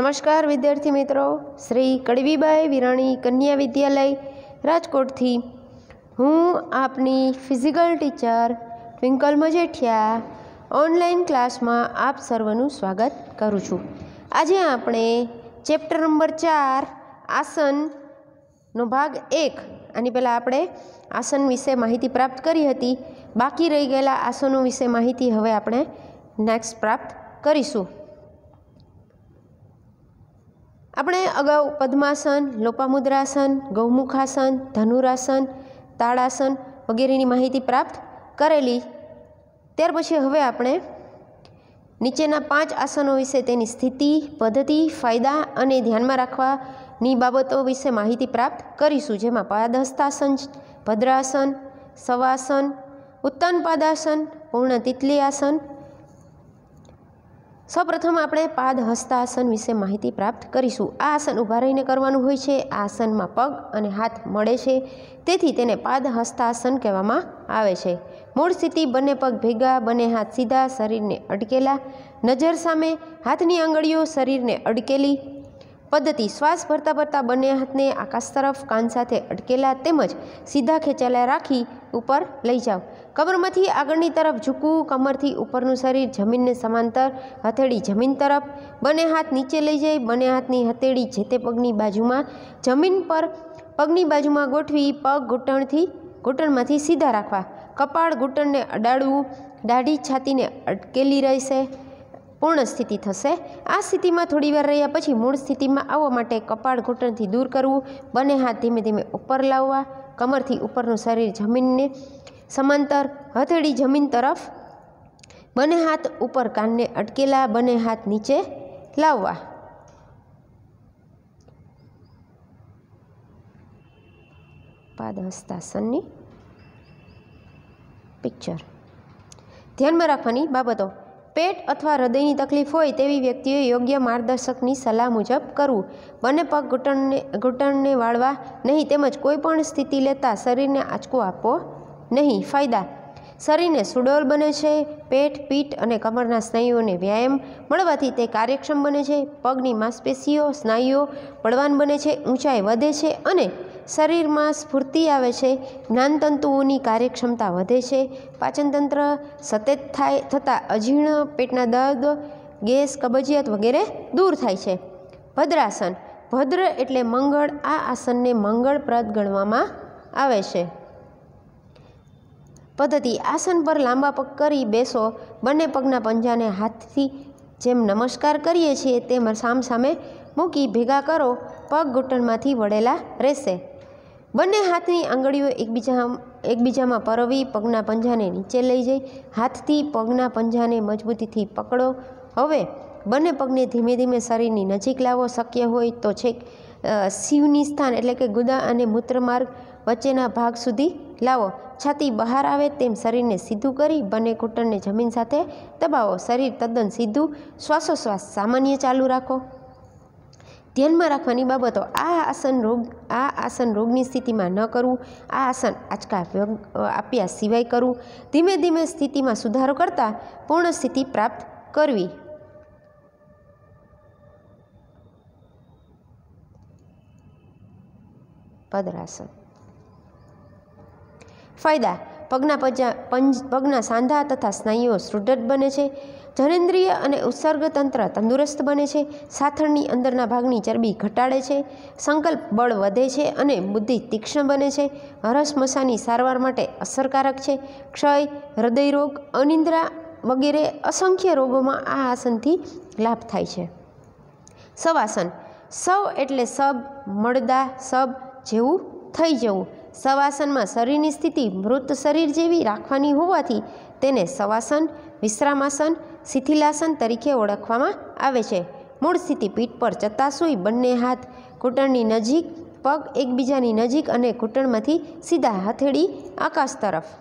નમસ્કાર વિદ્યાર્થી મિત્રો શ્રી કડવીબાઈ વિરાણી કન્યા વિદ્યાલય રાજકોટથી હું આપની physical teacher Twinkle Majethia online ક્લાસમાં આપ સર્વનું સ્વાગત કરું છું આજે આપણે ચેપ્ટર નંબર ચાર આસનનો ભાગ એક આની પહેલાં આપણે આસન વિશે માહિતી પ્રાપ્ત કરી હતી બાકી રહી ગયેલા આસનો વિશે માહિતી હવે આપણે નેક્સ્ટ પ્રાપ્ત કરીશું આપણે અગાઉ પદ્માસન લોપામુદ્રાસન ગૌમુખાસન ધનુરાસન તાળાસન વગેરેની માહિતી પ્રાપ્ત કરેલી ત્યાર પછી હવે આપણે નીચેના પાંચ આસનો વિશે તેની સ્થિતિ પદ્ધતિ ફાયદા અને ધ્યાનમાં રાખવાની બાબતો વિશે માહિતી પ્રાપ્ત કરીશું જેમાં પાદહસ્તાસન ભદ્રાસન સવાસન ઉત્તન પાદાસન પૂર્ણ તિતલી આસન સૌપ્રથમ આપણે પાદ હસ્તાસન વિશે માહિતી પ્રાપ્ત કરીશું આ આસન ઊભા રહીને કરવાનું હોય છે આ આસનમાં પગ અને હાથ મળે છે તેથી તેને પાદ હસ્તાસન કહેવામાં આવે છે મૂળ સ્થિતિ બંને પગ ભેગા બંને હાથ સીધા શરીરને અટકેલા નજર સામે હાથની આંગળીઓ શરીરને અડકેલી પદ્ધતિ શ્વાસ ભરતા ભરતા બંને હાથને આકાશ તરફ કાન સાથે અટકેલા તેમજ સીધા ખેંચેલા રાખી ઉપર લઈ જાઓ કમરમાંથી આગળની તરફ ઝૂકવું કમરથી ઉપરનું શરીર જમીનને સમાંતર હથેળી જમીન તરફ બંને હાથ નીચે લઈ જઈ બંને હાથની હથેળી જે તે પગની બાજુમાં જમીન પર પગની બાજુમાં ગોઠવી પગ ઘૂંટણથી ઘૂંટણમાંથી સીધા રાખવા કપાળ ઘૂંટણને અડાડવું દાઢી છાતીને અટકેલી રહેશે પૂર્ણ સ્થિતિ થશે આ સ્થિતિમાં થોડીવાર રહ્યા પછી મૂળ સ્થિતિમાં આવવા માટે કપાળ ઘૂંટણથી દૂર કરવું બંને હાથ ધીમે ધીમે ઉપર લાવવા કમરથી ઉપરનું શરીર જમીનને સમાંતર હથેળી જમીન તરફ બંને હાથ ઉપર કાનને અટકેલા બંને હાથ નીચે લાવવા પાદ હસ્તાસનની પિક્ચર ધ્યાનમાં રાખવાની બાબતો પેટ અથવા હૃદયની તકલીફ હોય તેવી વ્યક્તિએ યોગ્ય માર્ગદર્શકની સલાહ મુજબ કરવું બંને પગ ઘૂંટણને ઘૂંટણને વાળવા નહીં તેમજ કોઈપણ સ્થિતિ લેતા શરીરને આંચકો આપવો નહીં ફાયદા શરીરને સુડોલ બને છે પેટ પીઠ અને કમરના સ્નાયુઓને વ્યાયામ મળવાથી તે કાર્યક્ષમ બને છે પગની માંસપેશીઓ સ્નાયુઓ બળવાન બને છે ઊંચાઈ વધે છે અને શરીરમાં સ્ફૂર્તિ આવે છે જ્ઞાનતંતુઓની કાર્યક્ષમતા વધે છે પાચનતંત્ર સતત થાય થતાં અજીર્ણ પેટના દર્દ ગેસ કબજિયાત વગેરે દૂર થાય છે ભદ્રાસન ભદ્ર એટલે મંગળ આ આસનને મંગળપ્રદ ગણવામાં આવે છે પદ્ધતિ આસન પર લાંબા પગ કરી બેસો બંને પગના પંજાને હાથથી જેમ નમસ્કાર કરીએ છીએ તેમ સામસામે મૂકી ભેગા કરો પગ ઘૂંટણમાંથી વળેલા રહેશે બંને હાથની આંગળીઓ એકબીજા એકબીજામાં પરવી પગના પંજાને નીચે લઈ જઈ હાથથી પગના પંજાને મજબૂતીથી પકડો હવે બંને પગને ધીમે ધીમે શરીરની નજીક લાવો શક્ય હોય તો છેક શિવની સ્થાન એટલે કે ગુદા અને મૂત્રમાર્ગ વચ્ચેના ભાગ સુધી લાવો છાતી બહાર આવે તેમ શરીરને સીધું કરી બંને ઘૂંટણને જમીન સાથે દબાવો શરીર તદ્દન સીધું શ્વાસોશ્વાસ સામાન્ય ચાલુ રાખો ધ્યાનમાં રાખવાની બાબતો આ આસન રોગ આ આસન રોગની સ્થિતિમાં ન કરવું આ આસન આંચકા આપ્યા સિવાય કરવું ધીમે ધીમે સ્થિતિમાં સુધારો કરતાં પૂર્ણ સ્થિતિ પ્રાપ્ત કરવી પદરાસન ફાયદા પગના પજા પંજ પગના સાંધા તથા સ્નાયુઓ સુદૃઢ બને છે જનેન્દ્રિય અને ઉત્સર્ગ તંત્ર તંદુરસ્ત બને છે સાથળની અંદરના ભાગની ચરબી ઘટાડે છે સંકલ્પ બળ વધે છે અને બુદ્ધિ તીક્ષ્ણ બને છે હરસમસાની સારવાર માટે અસરકારક છે ક્ષય હૃદયરોગ અનિદ્રા વગેરે અસંખ્ય રોગોમાં આ આસનથી લાભ થાય છે સવાસન સવ એટલે સબ મળદા સબ જેવું થઈ જવું સવાસનમાં શરીરની સ્થિતિ મૃત શરીર જેવી રાખવાની હોવાથી તેને સવાસન વિશ્રામાસન શિથિલાસન તરીકે ઓળખવામાં આવે છે મૂળ સ્થિતિ પીઠ પર ચત્તાસુઈ બંને હાથ ઘૂંટણની નજીક પગ એકબીજાની નજીક અને ઘૂંટણમાંથી સીધા હથેળી આકાશ તરફ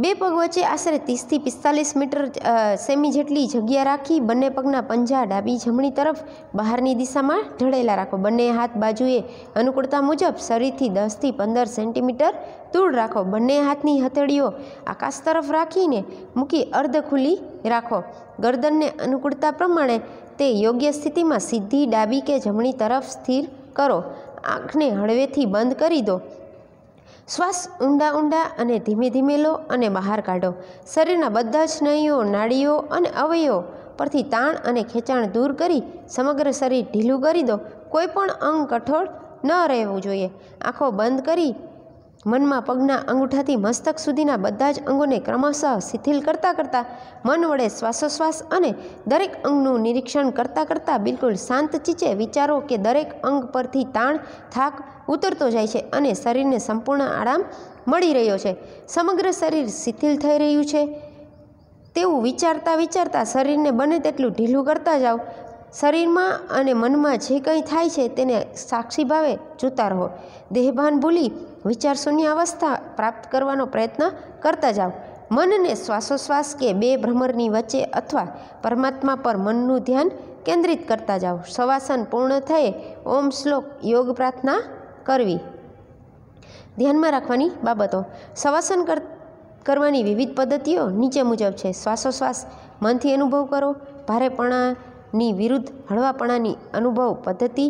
બે પગ વચ્ચે આશરે ત્રીસથી પિસ્તાલીસ મીટર સેમી જેટલી જગ્યા રાખી બંને પગના પંજા ડાબી જમણી તરફ બહારની દિશામાં ઢળેલા રાખો બંને હાથ બાજુએ અનુકૂળતા મુજબ શરીરથી દસથી પંદર સેન્ટીમીટર દૂર રાખો બંને હાથની હથેળીઓ આકાશ તરફ રાખીને મૂકી અર્ધ ખુલ્લી રાખો ગરદનને અનુકૂળતા પ્રમાણે તે યોગ્ય સ્થિતિમાં સીધી ડાબી કે જમણી તરફ સ્થિર કરો આંખને હળવેથી બંધ કરી દો શ્વાસ ઊંડા ઊંડા અને ધીમે ધીમે લો અને બહાર કાઢો શરીરના બધા જ સ્નાયુઓ નાડીઓ અને અવયવો પરથી તાણ અને ખેંચાણ દૂર કરી સમગ્ર શરીર ઢીલું કરી દો કોઈ પણ અંગ કઠોળ ન રહેવું જોઈએ આંખો બંધ કરી મનમાં પગના અંગૂઠાથી મસ્તક સુધીના બધા જ અંગોને ક્રમશઃ શિથિલ કરતાં કરતાં મન વડે શ્વાસોશ્વાસ અને દરેક અંગનું નિરીક્ષણ કરતાં કરતાં બિલકુલ શાંત ચીચે વિચારો કે દરેક અંગ પરથી તાણ થાક ઉતરતો જાય છે અને શરીરને સંપૂર્ણ આરામ મળી રહ્યો છે સમગ્ર શરીર શિથિલ થઈ રહ્યું છે તેવું વિચારતા વિચારતા શરીરને બને તેટલું ઢીલું કરતા જાઓ શરીરમાં અને મનમાં જે કંઈ થાય છે તેને સાક્ષી ભાવે જોતા રહો દેહભાન ભૂલી વિચાર અવસ્થા પ્રાપ્ત કરવાનો પ્રયત્ન કરતા જાઓ મનને શ્વાસોશ્વાસ કે બે ભ્રમરની વચ્ચે અથવા પરમાત્મા પર મનનું ધ્યાન કેન્દ્રિત કરતા જાઓ સવાસન પૂર્ણ થયે ઓમ શ્લોક યોગ પ્રાર્થના કરવી ધ્યાનમાં રાખવાની બાબતો સવાસન કરવાની વિવિધ પદ્ધતિઓ નીચે મુજબ છે શ્વાસોશ્વાસ મનથી અનુભવ કરો ભારેપણાની વિરુદ્ધ હળવાપણાની અનુભવ પદ્ધતિ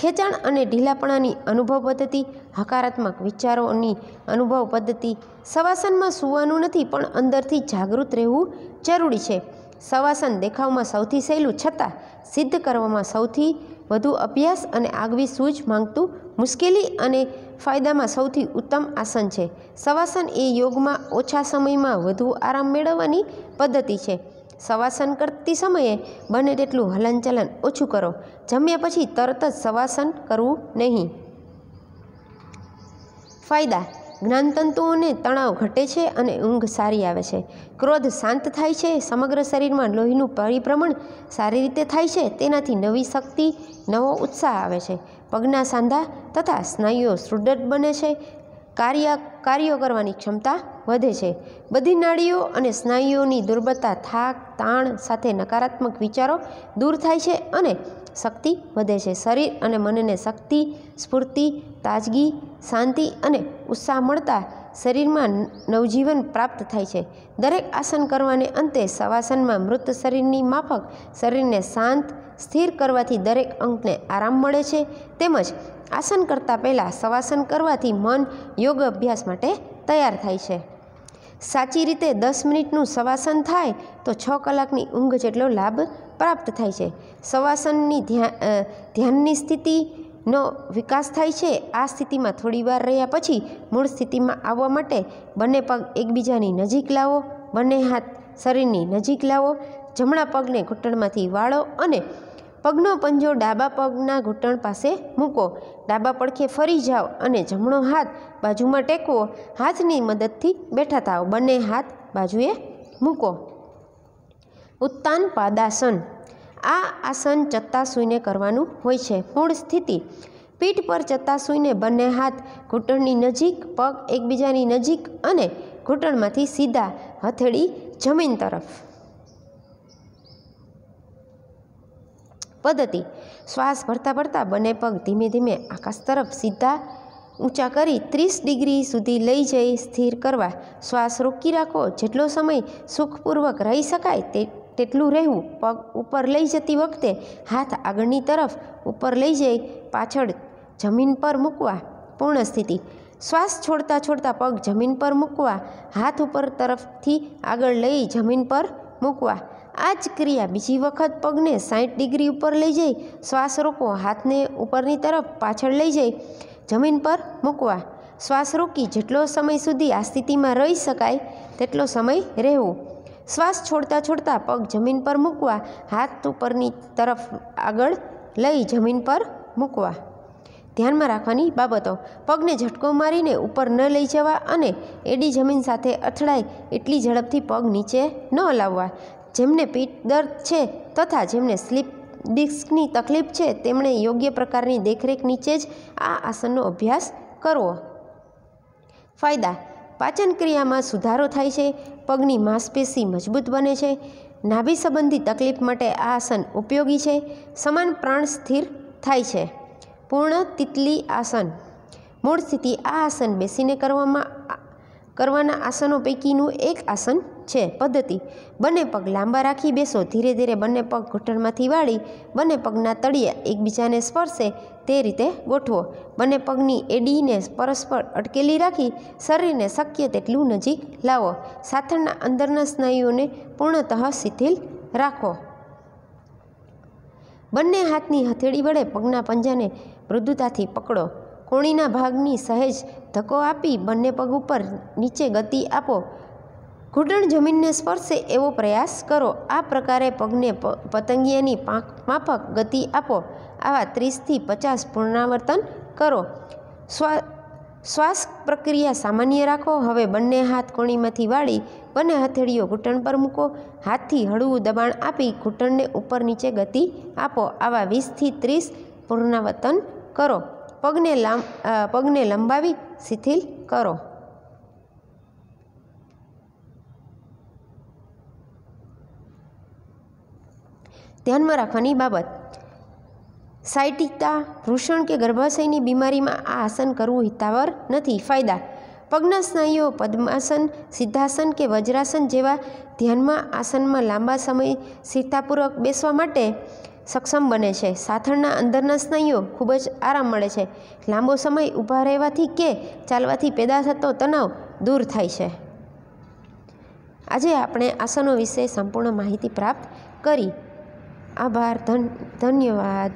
ખેંચાણ અને ઢીલાપણાની અનુભવ પદ્ધતિ હકારાત્મક વિચારોની અનુભવ પદ્ધતિ સવાસનમાં સૂવાનું નથી પણ અંદરથી જાગૃત રહેવું જરૂરી છે સવાસન દેખાવમાં સૌથી સહેલું છતાં સિદ્ધ કરવામાં સૌથી વધુ અભ્યાસ અને આગવી સૂઝ માંગતું મુશ્કેલી અને ફાયદામાં સૌથી ઉત્તમ આસન છે સવાસન એ યોગમાં ઓછા સમયમાં વધુ આરામ મેળવવાની પદ્ધતિ છે સવાસન કરતી સમયે બને તેટલું હલનચલન ઓછું કરો જમ્યા પછી તરત જ શવાસન કરવું નહીં ફાયદા જ્ઞાનતંતુઓને તણાવ ઘટે છે અને ઊંઘ સારી આવે છે ક્રોધ શાંત થાય છે સમગ્ર શરીરમાં લોહીનું પરિભ્રમણ સારી રીતે થાય છે તેનાથી નવી શક્તિ નવો ઉત્સાહ આવે છે પગના સાંધા તથા સ્નાયુઓ સુદૃઢ બને છે કાર્ય કાર્યો કરવાની ક્ષમતા વધે છે બધી નાળીઓ અને સ્નાયુઓની દુર્બળતા થાક તાણ સાથે નકારાત્મક વિચારો દૂર થાય છે અને શક્તિ વધે છે શરીર અને મનને શક્તિ સ્ફૂર્તિ તાજગી શાંતિ અને ઉત્સાહ મળતા શરીરમાં નવજીવન પ્રાપ્ત થાય છે દરેક આસન કરવાને અંતે સવાસનમાં મૃત શરીરની માફક શરીરને શાંત સ્થિર કરવાથી દરેક અંગને આરામ મળે છે તેમજ આસન કરતાં પહેલાં સવાસન કરવાથી મન યોગ અભ્યાસ માટે તૈયાર થાય છે સાચી રીતે દસ મિનિટનું શવાસન થાય તો છ કલાકની ઊંઘ જેટલો લાભ પ્રાપ્ત થાય છે શવાસનની ધ્યાન ધ્યાનની સ્થિતિનો વિકાસ થાય છે આ સ્થિતિમાં થોડી વાર રહ્યા પછી મૂળ સ્થિતિમાં આવવા માટે બંને પગ એકબીજાની નજીક લાવો બંને હાથ શરીરની નજીક લાવો જમણા પગને ઘૂંટણમાંથી વાળો અને પગનો પંજો ડાબા પગના ઘૂંટણ પાસે મૂકો ડાબા પડખે ફરી જાઓ અને જમણો હાથ બાજુમાં ટેકવો હાથની મદદથી બેઠા થાવ બંને હાથ બાજુએ મૂકો ઉત્તાન પાદાસન આ આસન ચત્તાસૂઈને કરવાનું હોય છે મૂળ સ્થિતિ પીઠ પર ચત્તાસૂઈને બંને હાથ ઘૂંટણની નજીક પગ એકબીજાની નજીક અને ઘૂંટણમાંથી સીધા હથેળી જમીન તરફ પદ્ધતિ શ્વાસ ભરતા ભરતા બંને પગ ધીમે ધીમે આકાશ તરફ સીધા ઊંચા કરી ત્રીસ ડિગ્રી સુધી લઈ જઈ સ્થિર કરવા શ્વાસ રોકી રાખો જેટલો સમય સુખપૂર્વક રહી શકાય તે તેટલું રહેવું પગ ઉપર લઈ જતી વખતે હાથ આગળની તરફ ઉપર લઈ જઈ પાછળ જમીન પર મૂકવા પૂર્ણ સ્થિતિ શ્વાસ છોડતા છોડતા પગ જમીન પર મૂકવા હાથ ઉપર તરફથી આગળ લઈ જમીન પર મૂકવા આ જ ક્રિયા બીજી વખત પગને સાઠ ડિગ્રી ઉપર લઈ જઈ શ્વાસ રોકો હાથને ઉપરની તરફ પાછળ લઈ જઈ જમીન પર મૂકવા શ્વાસ રોકી જેટલો સમય સુધી આ સ્થિતિમાં રહી શકાય તેટલો સમય રહેવો શ્વાસ છોડતા છોડતા પગ જમીન પર મૂકવા હાથ ઉપરની તરફ આગળ લઈ જમીન પર મૂકવા ધ્યાનમાં રાખવાની બાબતો પગને ઝટકો મારીને ઉપર ન લઈ જવા અને એડી જમીન સાથે અથડાય એટલી ઝડપથી પગ નીચે ન લાવવા જેમને પીઠ દર્દ છે તથા જેમને સ્લીપ ડિસ્કની તકલીફ છે તેમણે યોગ્ય પ્રકારની દેખરેખ નીચે જ આ આસનનો અભ્યાસ કરવો ફાયદા પાચન ક્રિયામાં સુધારો થાય છે પગની માંસપેશી મજબૂત બને છે નાભી સંબંધી તકલીફ માટે આ આસન ઉપયોગી છે સમાન પ્રાણ સ્થિર થાય છે પૂર્ણ તિતલી આસન મૂળ સ્થિતિ આ આસન બેસીને કરવામાં કરવાના આસનો પૈકીનું એક આસન છે પદ્ધતિ બંને પગ લાંબા રાખી બેસો ધીરે ધીરે બંને પગ ઘૂંટણમાંથી વાળી બંને પગના તળિયા એકબીજાને સ્પર્શે તે રીતે ગોઠવો બંને પગની એડીને પરસ્પર અટકેલી રાખી શરીરને શક્ય તેટલું નજીક લાવો સાથળના અંદરના સ્નાયુઓને પૂર્ણતઃ શિથિલ રાખો બંને હાથની હથેળી વડે પગના પંજાને મૃદુતાથી પકડો કોણીના ભાગની સહેજ ધક્કો આપી બંને પગ ઉપર નીચે ગતિ આપો ઘૂંટણ જમીનને સ્પર્શે એવો પ્રયાસ કરો આ પ્રકારે પગને પતંગિયાની પાંખ માફક ગતિ આપો આવા ત્રીસથી પચાસ પુનરાવર્તન કરો શ્વા શ્વાસ પ્રક્રિયા સામાન્ય રાખો હવે બંને હાથ કોણીમાંથી વાળી બંને હથેળીઓ ઘૂંટણ પર મૂકો હાથથી હળવું દબાણ આપી ઘૂંટણને ઉપર નીચે ગતિ આપો આવા વીસથી ત્રીસ પુનરાવર્તન કરો પગને લાંબ પગને લંબાવી શિથિલ કરો ધ્યાનમાં રાખવાની બાબત સાઇટિકતા વૃષણ કે ગર્ભાશયની બીમારીમાં આ આસન કરવું હિતાવર નથી ફાયદા પગના સ્નાયુઓ પદ્માસન સિદ્ધાસન કે વજ્રાસન જેવા ધ્યાનમાં આસનમાં લાંબા સમય સ્થિરતાપૂર્વક બેસવા માટે સક્ષમ બને છે સાથળના અંદરના સ્નાયુઓ ખૂબ જ આરામ મળે છે લાંબો સમય ઊભા રહેવાથી કે ચાલવાથી પેદા થતો તણાવ દૂર થાય છે આજે આપણે આસનો વિશે સંપૂર્ણ માહિતી પ્રાપ્ત કરી આભાર ધન ધન્યવાદ